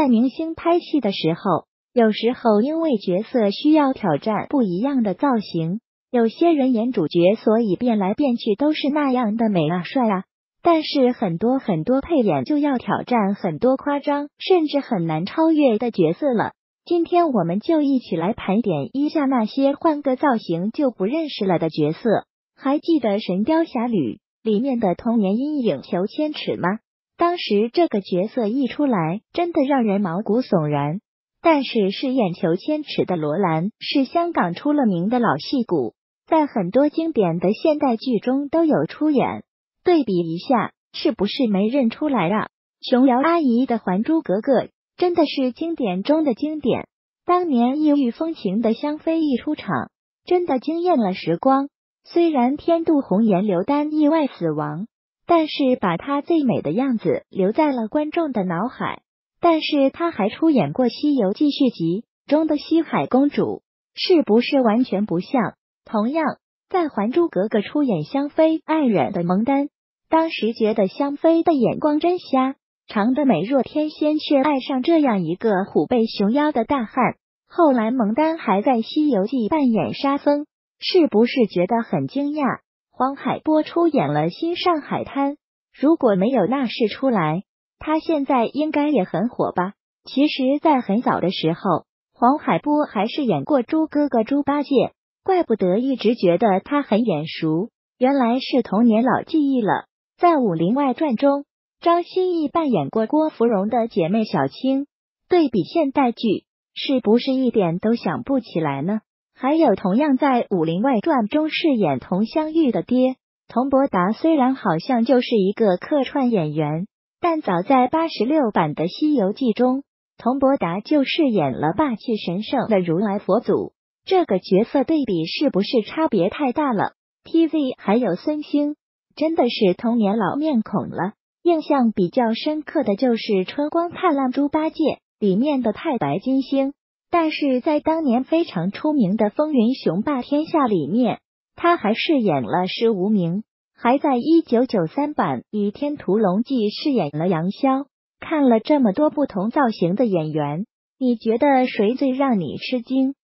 在明星拍戏的时候，有时候因为角色需要挑战不一样的造型，有些人演主角，所以变来变去都是那样的美啊帅啊。但是很多很多配演就要挑战很多夸张，甚至很难超越的角色了。今天我们就一起来盘点一下那些换个造型就不认识了的角色。还记得《神雕侠侣》里面的童年阴影裘千尺吗？当时这个角色一出来，真的让人毛骨悚然。但是饰演裘千尺的罗兰是香港出了名的老戏骨，在很多经典的现代剧中都有出演。对比一下，是不是没认出来啊？琼瑶阿姨的《还珠格格》真的是经典中的经典。当年异域风情的香妃一出场，真的惊艳了时光。虽然天妒红颜，刘丹意外死亡。但是把她最美的样子留在了观众的脑海。但是她还出演过《西游记续集》中的西海公主，是不是完全不像？同样在《还珠格格》出演香妃爱人的蒙丹，当时觉得香妃的眼光真瞎，长得美若天仙，却爱上这样一个虎背熊腰的大汉。后来蒙丹还在《西游记》扮演沙僧，是不是觉得很惊讶？黄海波出演了《新上海滩》，如果没有那事出来，他现在应该也很火吧？其实，在很早的时候，黄海波还是演过猪哥哥猪八戒，怪不得一直觉得他很眼熟，原来是童年老记忆了。在《武林外传》中，张歆艺扮演过郭芙蓉的姐妹小青，对比现代剧，是不是一点都想不起来呢？还有同样在《武林外传》中饰演佟湘玉的爹佟伯达，虽然好像就是一个客串演员，但早在八十六版的《西游记》中，佟伯达就饰演了霸气神圣的如来佛祖这个角色，对比是不是差别太大了？TV 还有孙兴，真的是童年老面孔了，印象比较深刻的就是《春光灿烂猪八戒》里面的太白金星。但是在当年非常出名的《风云雄霸天下》里面，他还饰演了施无名；还在一九九三版《倚天屠龙记》饰演了杨逍。看了这么多不同造型的演员，你觉得谁最让你吃惊？你？